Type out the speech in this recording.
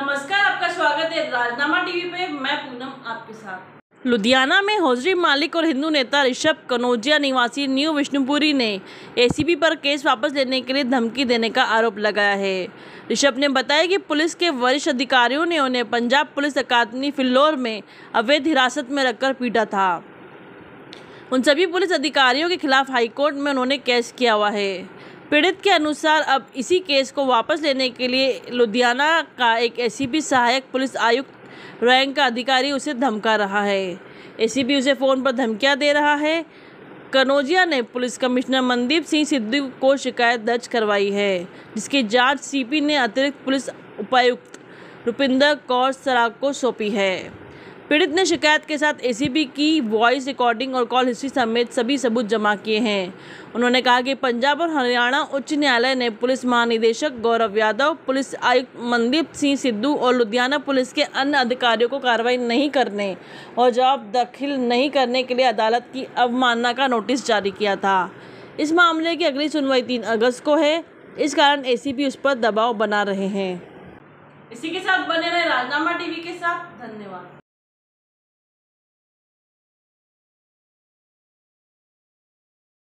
नमस्कार आपका स्वागत है राजनामा टीवी पे मैं पूनम आपके साथ लुधियाना में हौजरी मालिक और हिंदू नेता ऋषभ कनौजिया निवासी न्यू विष्णुपुरी ने एसीबी पर केस वापस लेने के लिए धमकी देने का आरोप लगाया है ऋषभ ने बताया कि पुलिस के वरिष्ठ अधिकारियों ने उन्हें पंजाब पुलिस अकादमी फिल्लोर में अवैध हिरासत में रखकर पीटा था उन सभी पुलिस अधिकारियों के खिलाफ हाईकोर्ट में उन्होंने केस किया हुआ है पीड़ित के अनुसार अब इसी केस को वापस लेने के लिए लुधियाना का एक एसीबी सहायक पुलिस आयुक्त रैंक का अधिकारी उसे धमका रहा है एसीबी उसे फ़ोन पर धमकियां दे रहा है कनौजिया ने पुलिस कमिश्नर मनदीप सिंह सिद्धू को शिकायत दर्ज करवाई है जिसकी जांच सीपी ने अतिरिक्त पुलिस उपायुक्त रुपिंदर कौर सराग को सौंपी है पीड़ित ने शिकायत के साथ एसीबी की वॉइस रिकॉर्डिंग और कॉल हिस्ट्री समेत सभी सबूत जमा किए हैं उन्होंने कहा कि पंजाब और हरियाणा उच्च न्यायालय ने पुलिस महानिदेशक गौरव यादव पुलिस आयुक्त मनदीप सिंह सिद्धू और लुधियाना पुलिस के अन्य अधिकारियों को कार्रवाई नहीं करने और जवाब दाखिल नहीं करने के लिए अदालत की अवमानना का नोटिस जारी किया था इस मामले की अगली सुनवाई तीन अगस्त को है इस कारण ए उस पर दबाव बना रहे हैं इसी के साथ बने रहे राजनामा टीवी के साथ धन्यवाद